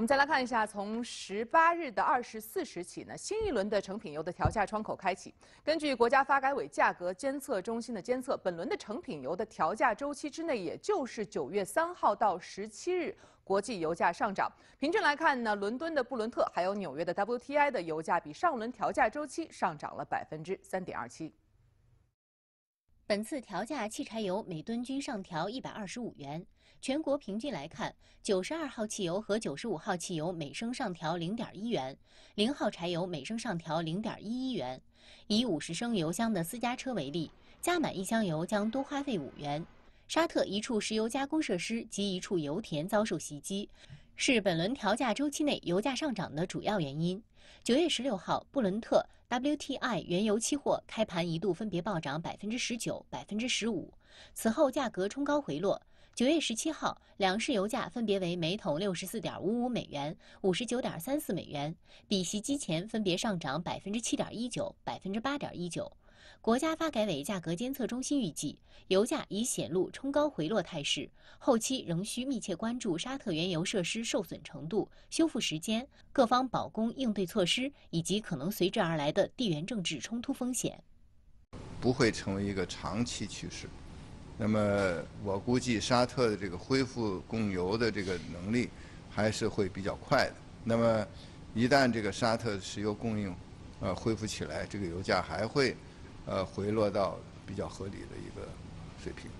我们再来看一下，从十八日的二十四时起呢，新一轮的成品油的调价窗口开启。根据国家发改委价格监测中心的监测，本轮的成品油的调价周期之内，也就是九月三号到十七日，国际油价上涨。平均来看呢，伦敦的布伦特还有纽约的 WTI 的油价比上轮调价周期上涨了百分之三点二七。本次调价汽柴油每吨均上调一百二十五元。全国平均来看，九十二号汽油和九十五号汽油每升上调零点一元，零号柴油每升上调零点一一元。以五十升油箱的私家车为例，加满一箱油将多花费五元。沙特一处石油加工设施及一处油田遭受袭击，是本轮调价周期内油价上涨的主要原因。九月十六号，布伦特 WTI 原油期货开盘一度分别暴涨百分之十九、百分之十五，此后价格冲高回落。九月十七号，两市油价分别为每桶六十四点五五美元、五十九点三四美元，比袭击前分别上涨百分之七点一九、百分之八点一九。国家发改委价格监测中心预计，油价已显露冲高回落态势，后期仍需密切关注沙特原油设施受损程度、修复时间、各方保供应对措施以及可能随之而来的地缘政治冲突风险。不会成为一个长期趋势。那么，我估计沙特的这个恢复供油的这个能力还是会比较快的。那么，一旦这个沙特石油供应呃恢复起来，这个油价还会呃回落到比较合理的一个水平。